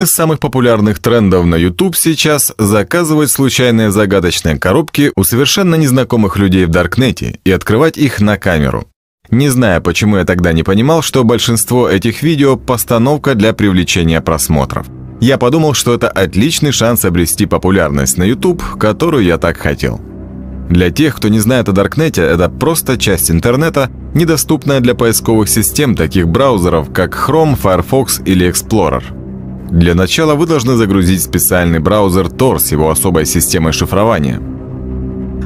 Из самых популярных трендов на YouTube сейчас заказывать случайные загадочные коробки у совершенно незнакомых людей в Даркнете и открывать их на камеру. Не знаю, почему я тогда не понимал, что большинство этих видео – постановка для привлечения просмотров. Я подумал, что это отличный шанс обрести популярность на YouTube, которую я так хотел. Для тех, кто не знает о Даркнете, это просто часть интернета, недоступная для поисковых систем таких браузеров, как Chrome, Firefox или Explorer – для начала вы должны загрузить специальный браузер Tor с его особой системой шифрования.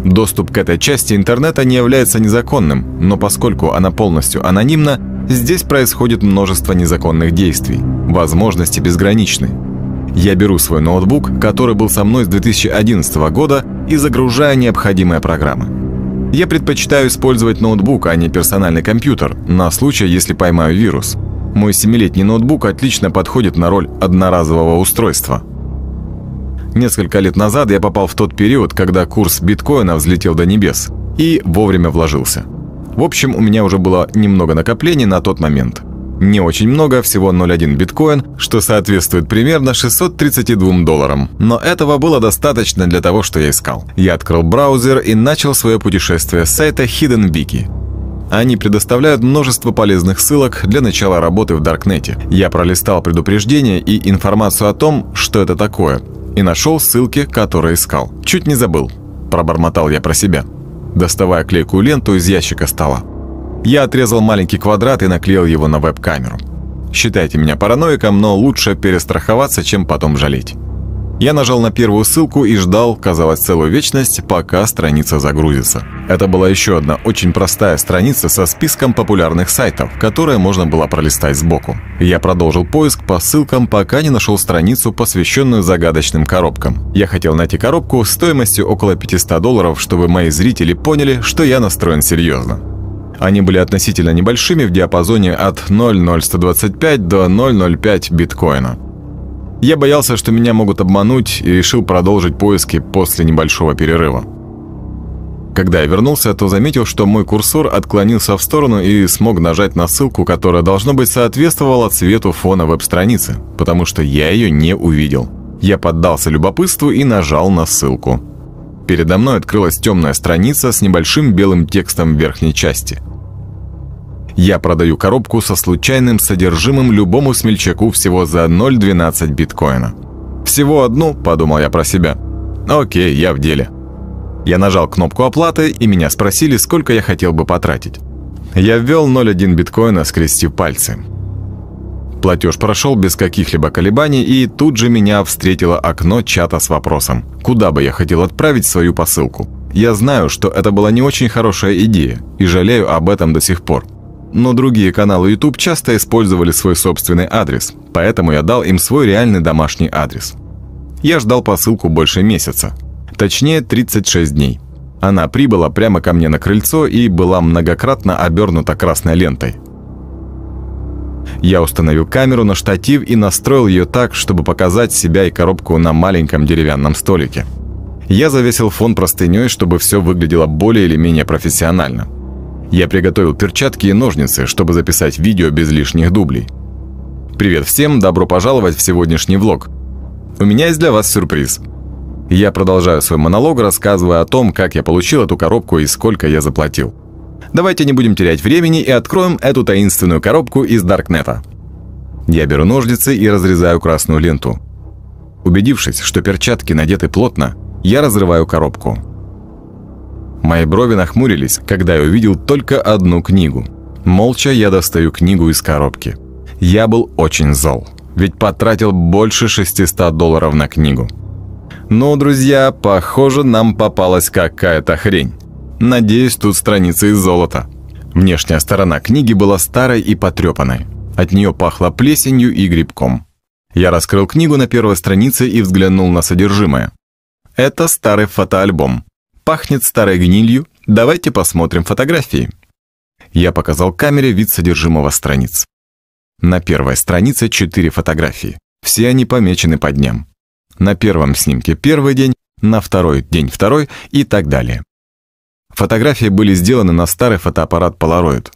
Доступ к этой части интернета не является незаконным, но поскольку она полностью анонимна, здесь происходит множество незаконных действий. Возможности безграничны. Я беру свой ноутбук, который был со мной с 2011 года, и загружаю необходимые программы. Я предпочитаю использовать ноутбук, а не персональный компьютер, на случай, если поймаю вирус. Мой семилетний ноутбук отлично подходит на роль одноразового устройства. Несколько лет назад я попал в тот период, когда курс биткоина взлетел до небес и вовремя вложился. В общем, у меня уже было немного накоплений на тот момент. Не очень много, всего 0,1 биткоин, что соответствует примерно 632 долларам. Но этого было достаточно для того, что я искал. Я открыл браузер и начал свое путешествие с сайта Hidden Wiki. Они предоставляют множество полезных ссылок для начала работы в Даркнете. Я пролистал предупреждения и информацию о том, что это такое, и нашел ссылки, которые искал. Чуть не забыл. Пробормотал я про себя, доставая клейкую ленту из ящика стола. Я отрезал маленький квадрат и наклеил его на веб-камеру. Считайте меня параноиком, но лучше перестраховаться, чем потом жалеть. Я нажал на первую ссылку и ждал, казалось, целую вечность, пока страница загрузится. Это была еще одна очень простая страница со списком популярных сайтов, которые можно было пролистать сбоку. Я продолжил поиск по ссылкам, пока не нашел страницу, посвященную загадочным коробкам. Я хотел найти коробку стоимостью около 500 долларов, чтобы мои зрители поняли, что я настроен серьезно. Они были относительно небольшими в диапазоне от 0,0125 до 0,05 биткоина. Я боялся, что меня могут обмануть и решил продолжить поиски после небольшого перерыва. Когда я вернулся, то заметил, что мой курсор отклонился в сторону и смог нажать на ссылку, которая должно быть соответствовала цвету фона веб-страницы, потому что я ее не увидел. Я поддался любопытству и нажал на ссылку. Передо мной открылась темная страница с небольшим белым текстом в верхней части – я продаю коробку со случайным содержимым любому смельчаку всего за 0,12 биткоина. «Всего одну», — подумал я про себя. «Окей, я в деле». Я нажал кнопку оплаты, и меня спросили, сколько я хотел бы потратить. Я ввел 0,1 биткоина, скрестив пальцы. Платеж прошел без каких-либо колебаний, и тут же меня встретило окно чата с вопросом, куда бы я хотел отправить свою посылку. Я знаю, что это была не очень хорошая идея, и жалею об этом до сих пор но другие каналы YouTube часто использовали свой собственный адрес, поэтому я дал им свой реальный домашний адрес. Я ждал посылку больше месяца, точнее 36 дней. Она прибыла прямо ко мне на крыльцо и была многократно обернута красной лентой. Я установил камеру на штатив и настроил ее так, чтобы показать себя и коробку на маленьком деревянном столике. Я завесил фон простыней, чтобы все выглядело более или менее профессионально – я приготовил перчатки и ножницы, чтобы записать видео без лишних дублей. Привет всем, добро пожаловать в сегодняшний влог. У меня есть для вас сюрприз. Я продолжаю свой монолог, рассказывая о том, как я получил эту коробку и сколько я заплатил. Давайте не будем терять времени и откроем эту таинственную коробку из Даркнета. Я беру ножницы и разрезаю красную ленту. Убедившись, что перчатки надеты плотно, я разрываю коробку. Мои брови нахмурились, когда я увидел только одну книгу. Молча я достаю книгу из коробки. Я был очень зол, ведь потратил больше 600 долларов на книгу. Но, ну, друзья, похоже, нам попалась какая-то хрень. Надеюсь, тут страницы из золота. Внешняя сторона книги была старой и потрепанной. От нее пахло плесенью и грибком. Я раскрыл книгу на первой странице и взглянул на содержимое. Это старый фотоальбом. Пахнет старой гнилью. Давайте посмотрим фотографии. Я показал камере вид содержимого страниц. На первой странице четыре фотографии. Все они помечены по дням. На первом снимке первый день, на второй день второй и так далее. Фотографии были сделаны на старый фотоаппарат Polaroid.